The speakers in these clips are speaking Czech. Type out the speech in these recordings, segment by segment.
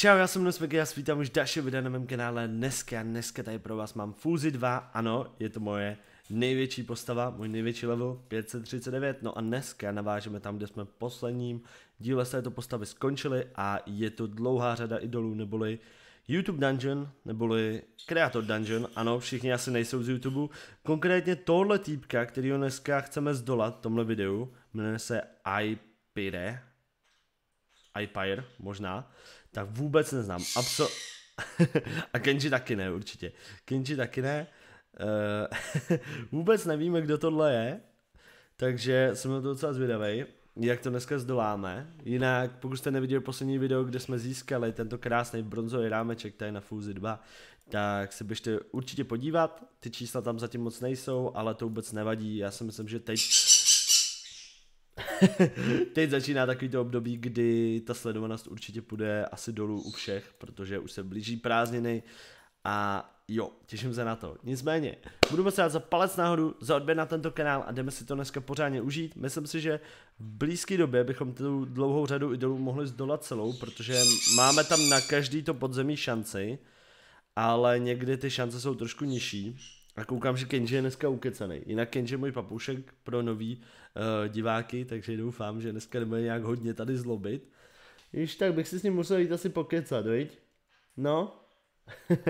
Čau, já jsem Nosmek, já vítám už dalšího videa na mém kanále dneska. Dneska tady pro vás mám Fuzi 2, ano, je to moje největší postava, můj největší level 539. No a dneska navážeme tam, kde jsme posledním díle z této postavy skončili a je to dlouhá řada idolů, neboli YouTube Dungeon, neboli Creator Dungeon, ano, všichni asi nejsou z YouTube. Konkrétně tohle týpka, který dneska chceme zdolat v tomhle videu, jmenuje se iPire, iPire možná, tak vůbec neznám. absol a Kenji taky ne, určitě. Kenji taky ne. Eh, vůbec nevíme, kdo tohle je, takže jsem na to docela zvědavý, jak to dneska zdoláme. Jinak, pokud jste neviděli poslední video, kde jsme získali tento krásný bronzový rámeček tady na Fuzi 2, tak se běžte určitě podívat. Ty čísla tam zatím moc nejsou, ale to vůbec nevadí. Já si myslím, že teď teď začíná takový to období, kdy ta sledovanost určitě půjde asi dolů u všech, protože už se blíží prázdniny a jo, těším se na to. Nicméně, budu moc rád za palec nahoru, za odběr na tento kanál a jdeme si to dneska pořádně užít. Myslím si, že v blízké době bychom tu dlouhou řadu idolů mohli zdolat celou, protože máme tam na každý to podzemí šanci, ale někdy ty šance jsou trošku nižší. A koukám, že Kenji je dneska ukecaný. Jinak Kenji je můj papoušek pro nový uh, diváky, takže doufám, že dneska nebude nějak hodně tady zlobit. Již tak bych si s ním musel jít asi pokecat, viď? No.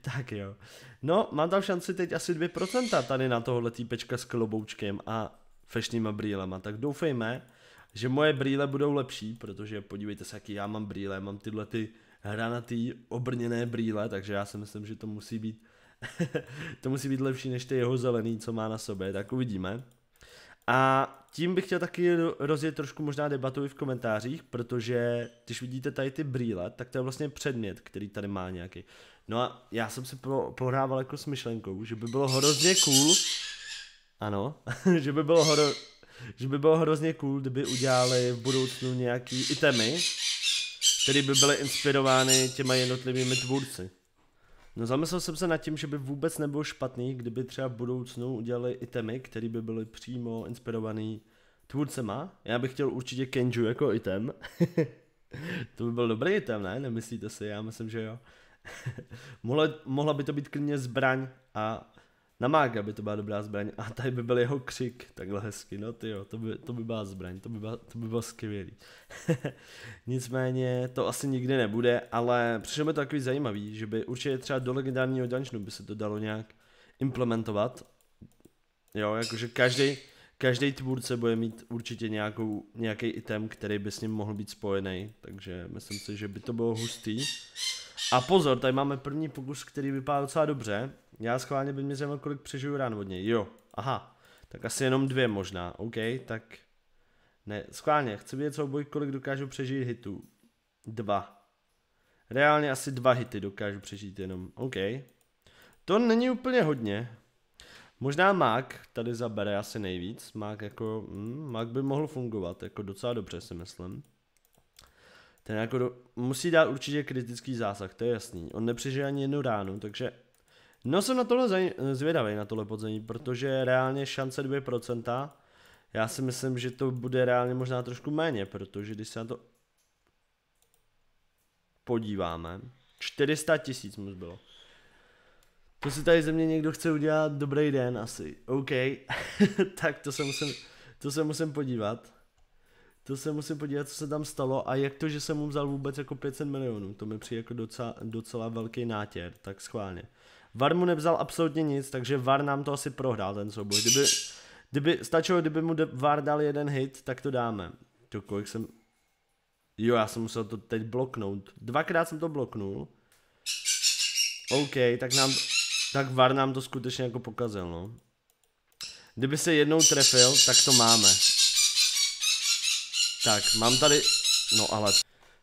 tak jo. No, mám tam šanci teď asi 2% tady na tohle týpečka s kloboučkem a fešnýma brýlema, tak doufejme, že moje brýle budou lepší, protože podívejte se, jaký já mám brýle, mám tyhle ty hranatý obrněné brýle, takže já si myslím, že to musí být to musí být lepší než ty jeho zelený, co má na sobě, tak uvidíme. A tím bych chtěl taky rozjet trošku možná debatu i v komentářích, protože když vidíte tady ty brýle, tak to je vlastně předmět, který tady má nějaký. No a já jsem si pro, prohrával jako s myšlenkou, že by bylo hrozně cool, ano, že by bylo hro, že by bylo hrozně cool, kdyby udělali v budoucnu nějaký itemy, které by byly inspirovány těma jednotlivými tvůrci. No zamyslel jsem se nad tím, že by vůbec nebylo špatný, kdyby třeba v budoucnu udělali itemy, které by byly přímo inspirovaný tvůrcema. Já bych chtěl určitě Kenju jako item. to by byl dobrý item, ne? Nemyslíte si? Já myslím, že jo. mohla, mohla by to být klidně zbraň a na mága by to byla dobrá zbraň. A tady by byl jeho křik, takhle hezky. No ty jo, to by, to by byla zbraň, to by, byla, to by bylo skvělý. Nicméně to asi nikdy nebude, ale přišlo mi to takový zajímavý, že by určitě třeba do legendárního dungeonu by se to dalo nějak implementovat. Jo, jakože každý, každý tvůrce bude mít určitě nějakou, nějaký item, který by s ním mohl být spojený, takže myslím si, že by to bylo hustý. A pozor, tady máme první pokus, který vypadá docela dobře. Já schválně by mě zajímalo, kolik přežiju rán od něj. Jo, aha. Tak asi jenom dvě možná, OK, tak... Ne, schválně, chci vědět co oboj, kolik dokážu přežít hitů. Dva. Reálně asi dva hity dokážu přežít jenom, OK. To není úplně hodně. Možná Mák tady zabere asi nejvíc. Mák jako, hmm, Mák by mohl fungovat jako docela dobře si myslím. Ten jako do, musí dát určitě kritický zásah, to je jasný. On nepřežije ani jednu ránu, takže No jsem na tohle zvědavý, na tohle podzemí, protože reálně šance 2%, já si myslím, že to bude reálně možná trošku méně, protože když se na to podíváme, 400 tisíc mu bylo. To si tady ze mě někdo chce udělat dobrý den asi. OK, tak to se musím, to se musím podívat. To se musím podívat, co se tam stalo a jak to, že jsem mu vzal vůbec jako 500 milionů, to mi přijde jako docela, docela velký nátěr, tak schválně. VAR mu nevzal absolutně nic, takže VAR nám to asi prohrál ten souboj. Kdyby, kdyby stačilo, kdyby mu VAR dal jeden hit, tak to dáme. To kolik jsem... Jo, já jsem musel to teď bloknout. Dvakrát jsem to bloknul. OK, tak nám... Tak VAR nám to skutečně jako pokazil, no. Kdyby se jednou trefil, tak to máme. Tak, mám tady... No ale...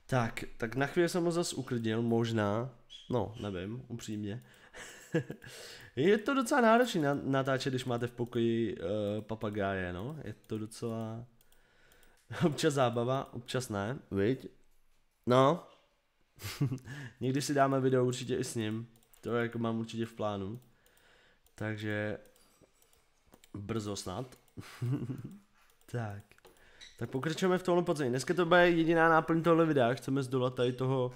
Tak, tak na chvíli jsem ho zase uklidnil, možná. No, nevím, upřímně je to docela náročné natáčet, když máte v pokoji uh, papagáje, no. Je to docela... Občas zábava, občas ne, viď? No. Někdy si dáme video určitě i s ním. To jako mám určitě v plánu. Takže... Brzo snad. tak. Tak pokračujeme v tomhle podzemí. Dneska to bude jediná náplň tohle videa. Chceme zdolat tady toho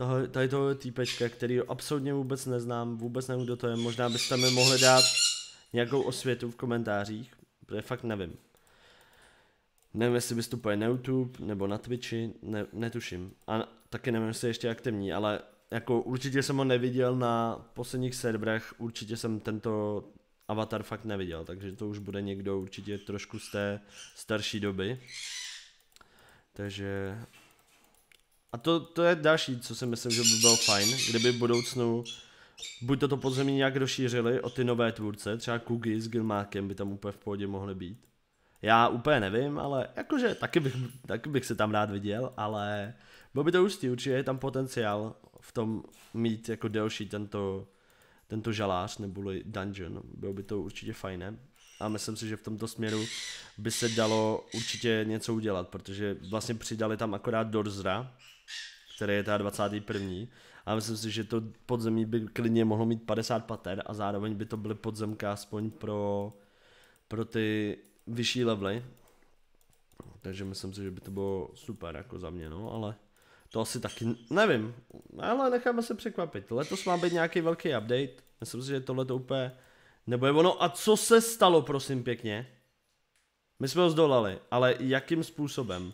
toho, tady toho týpečka, který absolutně vůbec neznám, vůbec nevím, kdo to je, možná byste mi mohli dát nějakou osvětu v komentářích, protože fakt nevím. Nevím, jestli vystupuje na YouTube nebo na Twitchi, ne, netuším. A taky nevím, jestli je ještě aktivní, ale jako určitě jsem ho neviděl na posledních serverech, určitě jsem tento avatar fakt neviděl, takže to už bude někdo určitě trošku z té starší doby. Takže a to, to je další, co si myslím, že by bylo fajn, kdyby v budoucnu buď toto podzemí nějak rozšířili o ty nové tvůrce, třeba Kugi s Gilmákem by tam úplně v pohodě mohly být. Já úplně nevím, ale jakože taky bych, taky bych se tam rád viděl, ale bylo by to ústí, určitě je tam potenciál v tom mít jako delší tento, tento žalář nebo dungeon, bylo by to určitě fajné. A myslím si, že v tomto směru by se dalo určitě něco udělat, protože vlastně přidali tam akorát Dorzra, který je teda 21. A myslím si, že to podzemí by klidně mohlo mít 50 pater a zároveň by to byly podzemka aspoň pro, pro ty vyšší levely. Takže myslím si, že by to bylo super jako za mě, no, ale to asi taky, nevím, ale necháme se překvapit. Letos má být nějaký velký update, myslím si, že tohle to úplně je ono. A co se stalo, prosím pěkně? My jsme ho zdolali, ale jakým způsobem?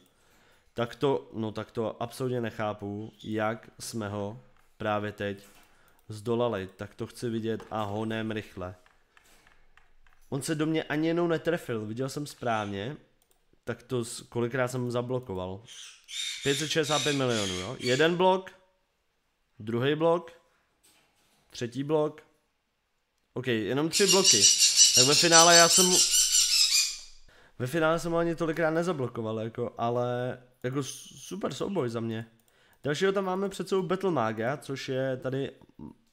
tak to, no tak to absolutně nechápu, jak jsme ho právě teď zdolali, tak to chci vidět a honem rychle. On se do mě ani jenom netrefil, viděl jsem správně, tak to kolikrát jsem zablokoval. 565 milionů, jo. Jeden blok, druhý blok, třetí blok, OK, jenom tři bloky. Tak ve finále já jsem ve finále jsem ho ani tolikrát nezablokoval, jako, ale jako super souboj za mě. Dalšího tam máme před sebou Battle Maga, což je tady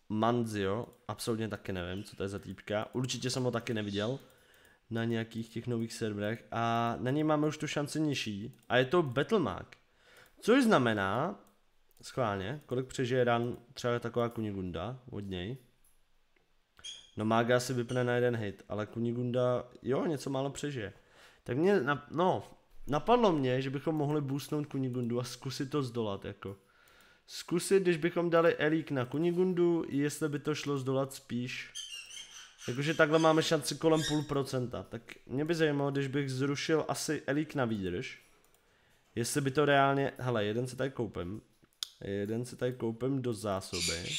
Manzio, absolutně taky nevím, co to je za týpka, určitě jsem ho taky neviděl na nějakých těch nových serverech a na něj máme už tu šanci nižší a je to Battle Mag, což znamená, schválně, kolik přežije ran třeba taková Kunigunda od něj. No Maga si vypne na jeden hit, ale Kunigunda, jo, něco málo přežije tak mě, na, no, napadlo mě, že bychom mohli boostnout Kunigundu a zkusit to zdolat, jako. Zkusit, když bychom dali Elík na Kunigundu, jestli by to šlo zdolat spíš. Jakože takhle máme šanci kolem půl procenta, tak mě by zajímalo, když bych zrušil asi Elík na výdrž. Jestli by to reálně, hele, jeden se tady koupím, jeden se tady koupím do zásoby.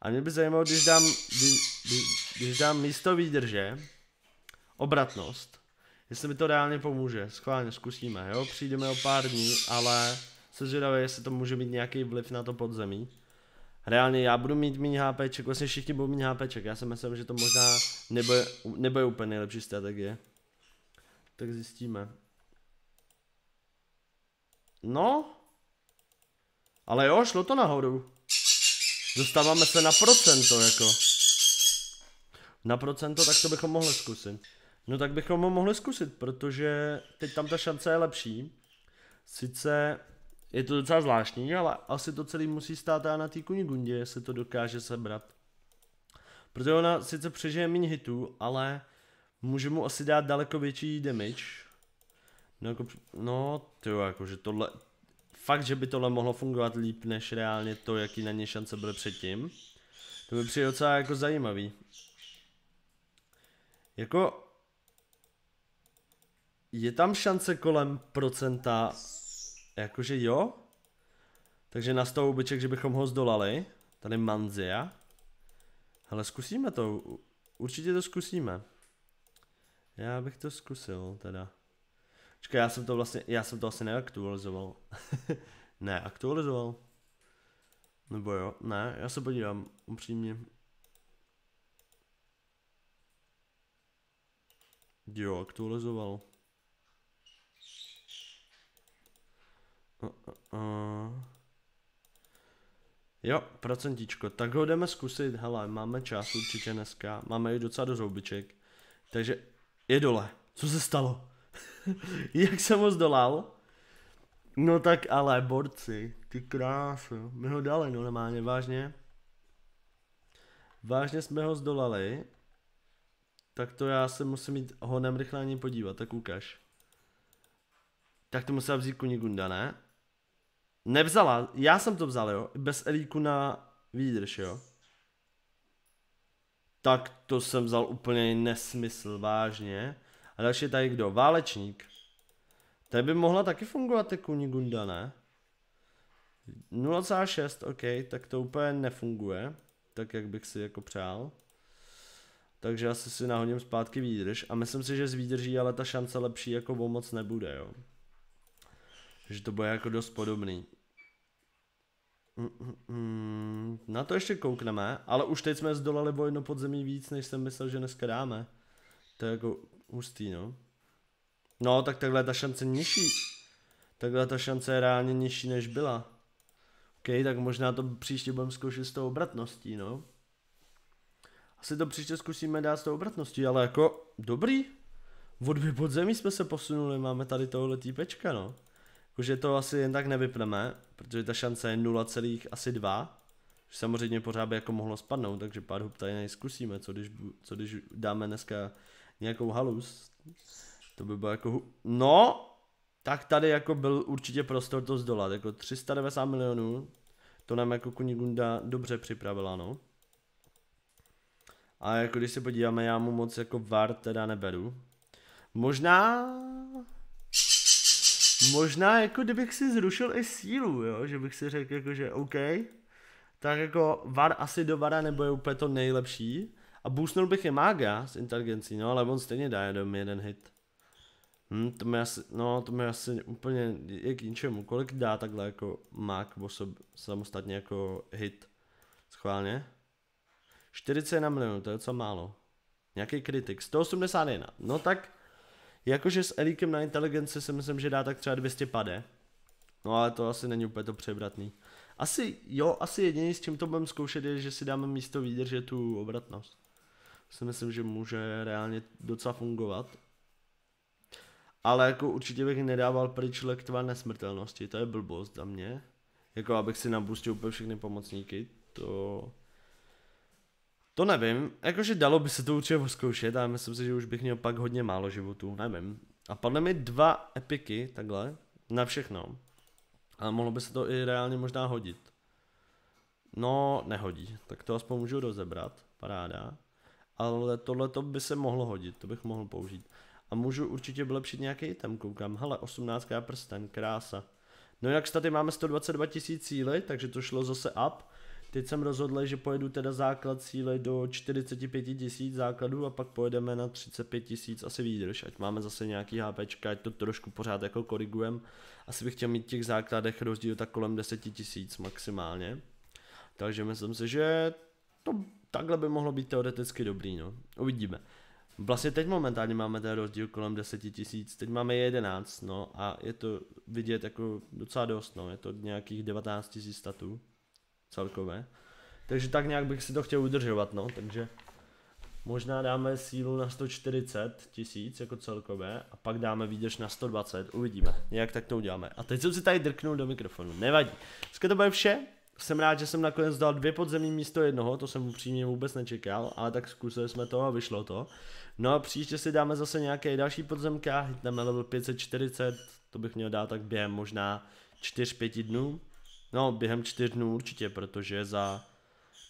A mě by zajímalo, když dám, když, když, když dám místo výdrže, obratnost, jestli mi to reálně pomůže. Schválně zkusíme, jo? Přijdeme o pár dní, ale se zvědavě, jestli to může mít nějaký vliv na to podzemí. Reálně já budu mít méně HPček, vlastně všichni budou mít HPček, já si myslím, že to možná nebo je úplně nejlepší strategie. Tak zjistíme. No. Ale jo, šlo to nahoru. Dostáváme se na procento jako. Na procento, tak to bychom mohli zkusit. No tak bychom ho mohli zkusit, protože teď tam ta šance je lepší. Sice je to docela zvláštní, ale asi to celý musí stát a na té kunigundě, jestli to dokáže sebrat. Protože ona sice přežije méně hitů, ale může mu asi dát daleko větší damage. No, jako, no jo, jakože tohle, fakt, že by tohle mohlo fungovat líp, než reálně to, jaký na ně šance byly předtím. To by přijde docela jako zajímavý. Jako, je tam šance kolem procenta, jakože jo. Takže na 100 obyček, že bychom ho zdolali. Tady Manzia. Hele, zkusíme to. Určitě to zkusíme. Já bych to zkusil, teda. Čekaj, já jsem to vlastně, já jsem to asi neaktualizoval. ne, aktualizoval. Nebo jo, ne, já se podívám, upřímně. Jo, aktualizoval. Uh, uh, uh. Jo, procentičko. tak ho jdeme zkusit, hele, máme čas určitě dneska, máme i docela do zoubiček, takže je dole, co se stalo? Jak jsem ho zdolal? No tak ale, borci, ty krásu, my ho dali, no normálně, vážně. Vážně jsme ho zdolali, tak to já se musím jít honem rychle na podívat, tak ukáž. Tak to musela vzít Kunigunda, ne? Nevzala, já jsem to vzal, jo, bez elíku na výdrž, jo. Tak to jsem vzal úplně nesmysl, vážně. A další je tady kdo? Válečník. Tady by mohla taky fungovat ty jako Nigunda, ne? 0,6, ok, tak to úplně nefunguje, tak jak bych si jako přál. Takže asi si nahodím zpátky výdrž a myslím si, že z výdrží ale ta šance lepší jako moc nebude, jo. Že to bude jako dost podobný. Mm, mm, na to ještě koukneme, ale už teď jsme zdolali vojno podzemí víc, než jsem myslel, že dneska dáme. To je jako hustý, no. No, tak takhle ta šance nižší. Takhle ta šance je reálně nižší, než byla. OK, tak možná to příště budeme zkoušet s tou obratností, no. Asi to příště zkusíme dát s tou obratností, ale jako dobrý. V dvě podzemí jsme se posunuli, máme tady tohle týpečka, no. Jakože to asi jen tak nevypneme, protože ta šance je 0,2. asi 2. Samozřejmě pořád by jako mohlo spadnout, takže pár hub tady zkusíme, co když, co když dáme dneska nějakou halus. To by bylo jako... No! Tak tady jako byl určitě prostor to zdolat, jako 390 milionů. To nám jako Kunigunda dobře připravila, no. A jako když se podíváme, já mu moc jako var teda neberu. Možná možná jako kdybych si zrušil i sílu, jo? že bych si řekl jako, že OK, tak jako var asi do vara nebo je úplně to nejlepší. A boostnul bych je mága s inteligencí, no ale on stejně dá jenom jeden hit. Hm, to mi asi, no to mi asi úplně je k ničemu, kolik dá takhle jako mák osob, samostatně jako hit. Schválně. 40 na milion, to je co málo. Nějaký kritik, 181, no tak Jakože s Elíkem na inteligenci si myslím, že dá tak třeba 200 pade. No ale to asi není úplně to převratný. Asi jo, asi jediný s čím to budeme zkoušet je, že si dáme místo výdrže tu obratnost. Si myslím, že může reálně docela fungovat. Ale jako určitě bych nedával pryč lektva nesmrtelnosti, to je blbost za mě. Jako abych si nabustil úplně všechny pomocníky, to to nevím, jakože dalo by se to určitě zkoušet, ale myslím si, že už bych měl pak hodně málo životů, nevím. A padly mi dva epiky, takhle, na všechno. A mohlo by se to i reálně možná hodit. No, nehodí, tak to aspoň můžu rozebrat, paráda. Ale tohle to by se mohlo hodit, to bych mohl použít. A můžu určitě vylepšit nějaký item, koukám. Hele, 18 prsten, krása. No jinak tady máme 122 tisíc cíly, takže to šlo zase up. Teď jsem rozhodl, že pojedu teda základ síly do 45 tisíc základů a pak pojedeme na 35 tisíc asi výdrž, ať máme zase nějaký HP, ať to trošku pořád jako korigujem. Asi bych chtěl mít těch základech rozdíl tak kolem 10 tisíc maximálně. Takže myslím si, že to takhle by mohlo být teoreticky dobrý, no. Uvidíme. Vlastně teď momentálně máme ten rozdíl kolem 10 tisíc, teď máme 11, no a je to vidět jako docela dost, no, je to nějakých 19 tisíc statů celkové. Takže tak nějak bych si to chtěl udržovat, no, takže možná dáme sílu na 140 tisíc jako celkové a pak dáme výdrž na 120, uvidíme, jak tak to uděláme. A teď jsem si tady drknul do mikrofonu, nevadí. Dneska to bude vše, jsem rád, že jsem nakonec dal dvě podzemní místo jednoho, to jsem upřímně vůbec nečekal, ale tak zkusili jsme to a vyšlo to. No a příště si dáme zase nějaké další podzemka, hitneme level 540, to bych měl dát tak během možná 4-5 dnů, No, během čtyř dnů určitě, protože za...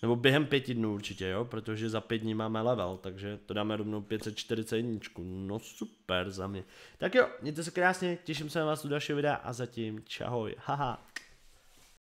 Nebo během pěti dnů určitě, jo, protože za pět dní máme level, takže to dáme rovnou 541. No super za mě. Tak jo, mějte se krásně, těším se na vás u dalšího videa a zatím čahoj, haha.